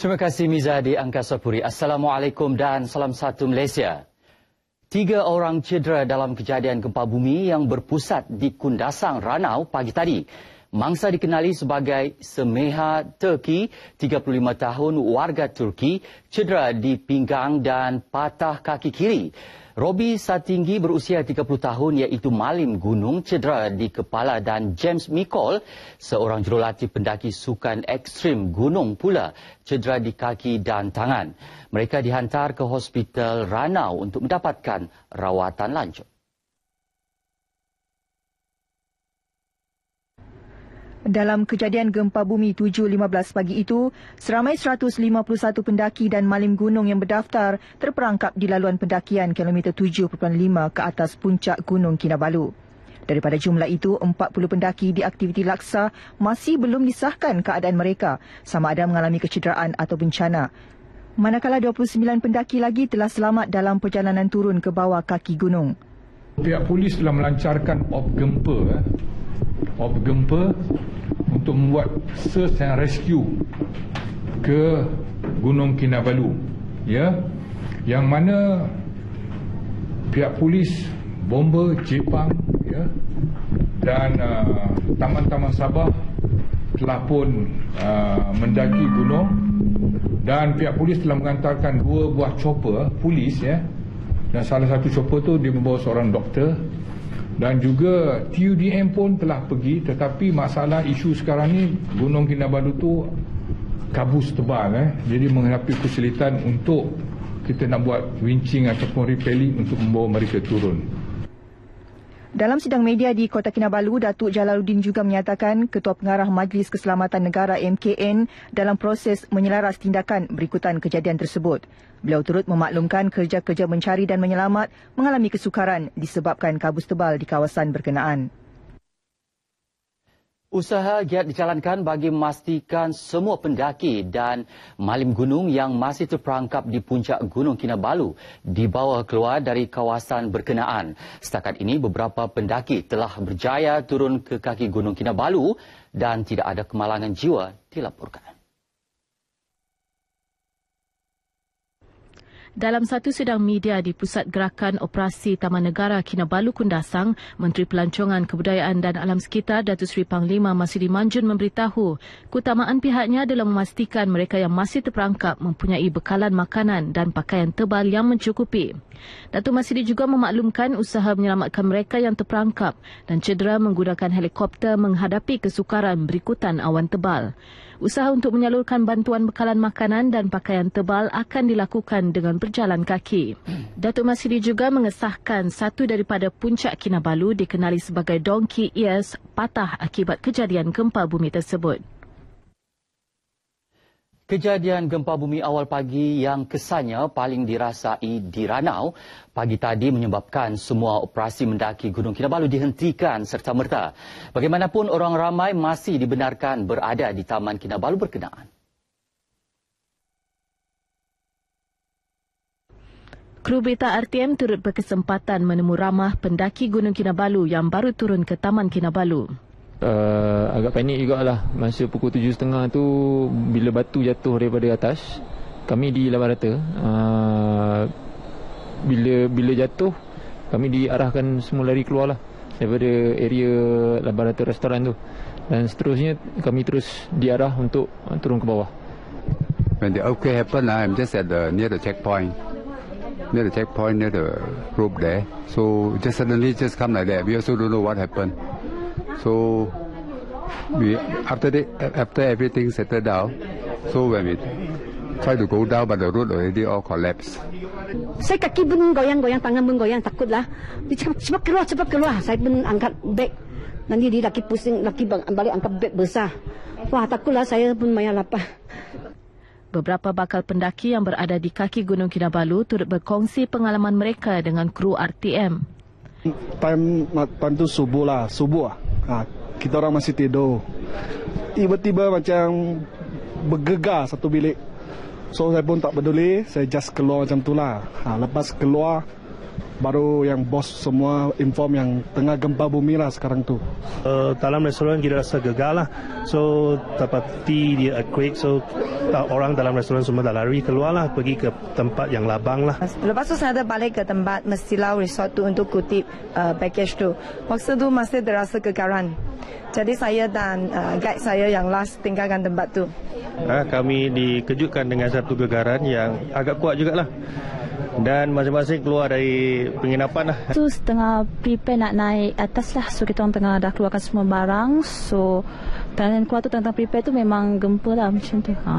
Terima kasih Miza di Angkasa Puri. Assalamualaikum dan salam satu Malaysia. Tiga orang cedera dalam kejadian gempa bumi yang berpusat di Kundasang, Ranau pagi tadi. Mangsa dikenali sebagai Semeha Turki, 35 tahun warga Turki, cedera di pinggang dan patah kaki kiri. Robi Satinggi berusia 30 tahun iaitu Malim Gunung cedera di kepala dan James Mikol, seorang jurulatih pendaki sukan ekstrim gunung pula cedera di kaki dan tangan. Mereka dihantar ke hospital Ranau untuk mendapatkan rawatan lanjut. Dalam kejadian gempa bumi 7.15 pagi itu, seramai 151 pendaki dan malim gunung yang berdaftar terperangkap di laluan pendakian kilometer 7.5 ke atas puncak Gunung Kinabalu. Daripada jumlah itu, 40 pendaki di aktiviti laksa masih belum disahkan keadaan mereka sama ada mengalami kecederaan atau bencana. Manakala 29 pendaki lagi telah selamat dalam perjalanan turun ke bawah kaki gunung. Pihak polis telah melancarkan op gempa eh. op gempa untuk membuat search and rescue ke Gunung Kinabalu ya yang mana pihak polis bomba Jepang ya dan uh, taman-taman uh, Sabah telah pun uh, mendaki gunung dan pihak polis telah menghantarkan dua buah chopper polis ya dan salah satu chopper tu dia membawa seorang doktor dan juga TUDM pun telah pergi tetapi masalah isu sekarang ni Gunung Kinabalu tu kabus tebal eh. jadi menghadapi kesulitan untuk kita nak buat winching ataupun repelling untuk membawa mereka turun. Dalam sidang media di Kota Kinabalu, Datuk Jalaluddin juga menyatakan Ketua Pengarah Majlis Keselamatan Negara MKN dalam proses menyelaras tindakan berikutan kejadian tersebut. Beliau turut memaklumkan kerja-kerja mencari dan menyelamat mengalami kesukaran disebabkan kabus tebal di kawasan berkenaan. Usaha giat dijalankan bagi memastikan semua pendaki dan malim gunung yang masih terperangkap di puncak Gunung Kinabalu dibawa keluar dari kawasan berkenaan. Setakat ini beberapa pendaki telah berjaya turun ke kaki Gunung Kinabalu dan tidak ada kemalangan jiwa dilaporkan. Dalam satu sidang media di Pusat Gerakan Operasi Taman Negara Kinabalu Kundasang, Menteri Pelancongan Kebudayaan dan Alam Sekitar Datuk Seri Panglima Masudi Manjun memberitahu keutamaan pihaknya dalam memastikan mereka yang masih terperangkap mempunyai bekalan makanan dan pakaian tebal yang mencukupi. Datuk Masudi juga memaklumkan usaha menyelamatkan mereka yang terperangkap dan cedera menggunakan helikopter menghadapi kesukaran berikutan awan tebal. Usaha untuk menyalurkan bantuan bekalan makanan dan pakaian tebal akan dilakukan dengan ber- berjalan kaki. Datuk Masiri juga mengesahkan satu daripada puncak Kinabalu dikenali sebagai Donkey Ears patah akibat kejadian gempa bumi tersebut. Kejadian gempa bumi awal pagi yang kesannya paling dirasai di Ranau pagi tadi menyebabkan semua operasi mendaki Gunung Kinabalu dihentikan serta-merta. Bagaimanapun orang ramai masih dibenarkan berada di Taman Kinabalu berkenaan. Kru Beta RTM turut berkesempatan menemu ramah pendaki Gunung Kinabalu yang baru turun ke Taman Kinabalu. Uh, agak panik juga lah masa pukul tujuh setengah tu bila batu jatuh daripada atas kami di lawan rata uh, bila bila jatuh kami diarahkan semua lari keluar lah daripada area lawan rata restoran tu dan seterusnya kami terus diarah untuk uh, turun ke bawah When the OK happened, lah. I'm just at the near the checkpoint near the checkpoint near the rope there. So just suddenly just come like that. We also don't know what happened. So we after the after everything settled down, so when we try to go down but the road already all collapsed. Saya kaki pun goyang-goyang, tangan pun goyang, takutlah. Dia cakap, cepat keluar, cepat keluar. Saya pun angkat beg. Nanti dia lagi pusing, lagi balik angkat beg besar. Wah, takut lah. saya pun banyak lapar. Beberapa bakal pendaki yang berada di kaki Gunung Kinabalu turut berkongsi pengalaman mereka dengan kru RTM. Time, time tu subuh lah, subuh lah. Ha, kita orang masih tidur. Tiba-tiba macam bergegar satu bilik. So saya pun tak peduli, saya just keluar macam tu lah. Ha, lepas keluar, baru yang bos semua inform yang tengah gempa bumi lah sekarang tu. Uh, dalam restoran kita rasa gegar lah. So dapat dia earthquake so orang dalam restoran semua dah lari keluar lah pergi ke tempat yang labang lah. Lepas tu saya dah balik ke tempat Mestilau Resort tu untuk kutip uh, package tu. Waktu tu masih terasa kegaran. Jadi saya dan uh, guide saya yang last tinggalkan tempat tu. Uh, kami dikejutkan dengan satu gegaran yang agak kuat juga lah dan masing-masing keluar dari penginapan lah. Tu setengah prepare nak naik atas lah. So kita orang tengah dah keluarkan semua barang. So dan kuat tu tentang prepare tu memang gempa lah macam tu. Ha.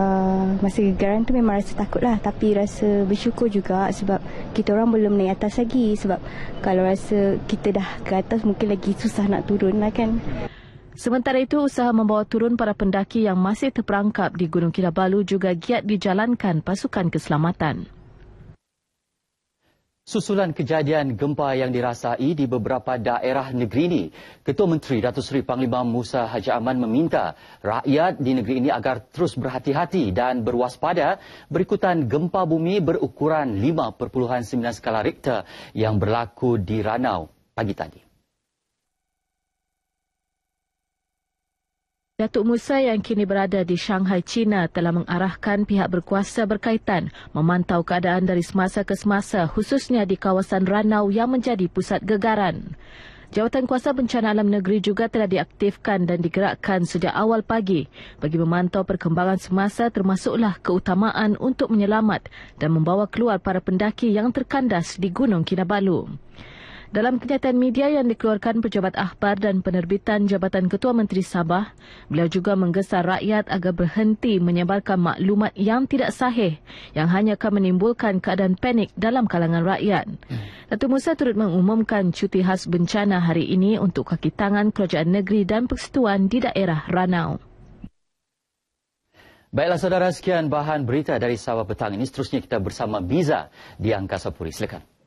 Uh, masa gegaran tu memang rasa takut lah. Tapi rasa bersyukur juga sebab kita orang belum naik atas lagi. Sebab kalau rasa kita dah ke atas mungkin lagi susah nak turun lah kan. Sementara itu, usaha membawa turun para pendaki yang masih terperangkap di Gunung Kinabalu juga giat dijalankan pasukan keselamatan. Susulan kejadian gempa yang dirasai di beberapa daerah negeri ini, Ketua Menteri Datuk Seri Panglima Musa Haji Aman meminta rakyat di negeri ini agar terus berhati-hati dan berwaspada berikutan gempa bumi berukuran 5.9 skala Richter yang berlaku di Ranau pagi tadi. Datuk Musa yang kini berada di Shanghai, China telah mengarahkan pihak berkuasa berkaitan memantau keadaan dari semasa ke semasa khususnya di kawasan ranau yang menjadi pusat gegaran. Jawatan Kuasa Bencana Alam Negeri juga telah diaktifkan dan digerakkan sejak awal pagi bagi memantau perkembangan semasa termasuklah keutamaan untuk menyelamat dan membawa keluar para pendaki yang terkandas di Gunung Kinabalu. Dalam kenyataan media yang dikeluarkan Pejabat Ahbar dan Penerbitan Jabatan Ketua Menteri Sabah, beliau juga menggesa rakyat agar berhenti menyebarkan maklumat yang tidak sahih yang hanya akan menimbulkan keadaan panik dalam kalangan rakyat. Datuk Musa turut mengumumkan cuti khas bencana hari ini untuk kaki tangan kerajaan negeri dan persetuan di daerah Ranau. Baiklah saudara, sekian bahan berita dari Sabah Petang ini. Seterusnya kita bersama Biza di Angkasa Puri. Silakan.